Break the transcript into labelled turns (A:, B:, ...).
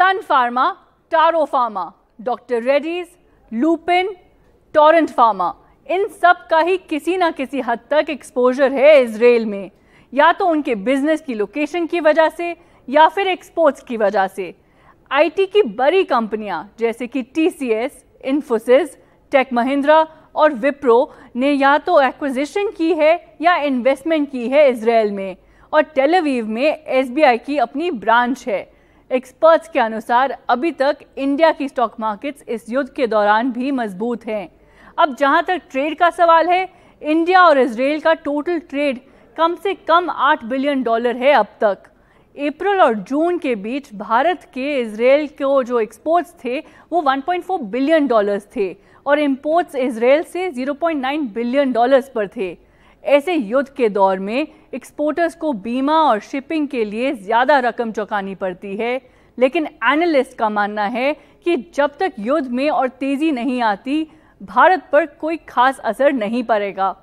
A: सन Pharma Taro pharma Doctor Reddy's Lupin Torrent Pharma इन सब का ही किसी ना किसी हद तक एक्सपोजर है इसराइल में या तो उनके बिजनेस की लोकेशन की वजह से या फिर एक्सपोर्ट्स की वजह से आईटी की बड़ी कंपनियां जैसे कि टीसीएस, इन्फोसिस टेक महिंद्रा और विप्रो ने या तो एक्विजिशन की है या इन्वेस्टमेंट की है इसराइल में और टेलीवीव में एसबीआई की अपनी ब्रांच है एक्सपर्ट्स के अनुसार अभी तक इंडिया की स्टॉक मार्केट्स इस युद्ध के दौरान भी मजबूत हैं अब जहां तक ट्रेड का सवाल है इंडिया और इसराइल का टोटल ट्रेड कम से कम 8 बिलियन डॉलर है अब तक अप्रैल और जून के बीच भारत के इसराइल को जो एक्सपोर्ट्स थे वो 1.4 बिलियन डॉलर्स थे और इम्पोर्ट्स इसराइल से 0.9 बिलियन डॉलर्स पर थे ऐसे युद्ध के दौर में एक्सपोर्टर्स को बीमा और शिपिंग के लिए ज़्यादा रकम चुकानी पड़ती है लेकिन एनालिस्ट का मानना है कि जब तक युद्ध में और तेज़ी नहीं आती भारत पर कोई खास असर नहीं पड़ेगा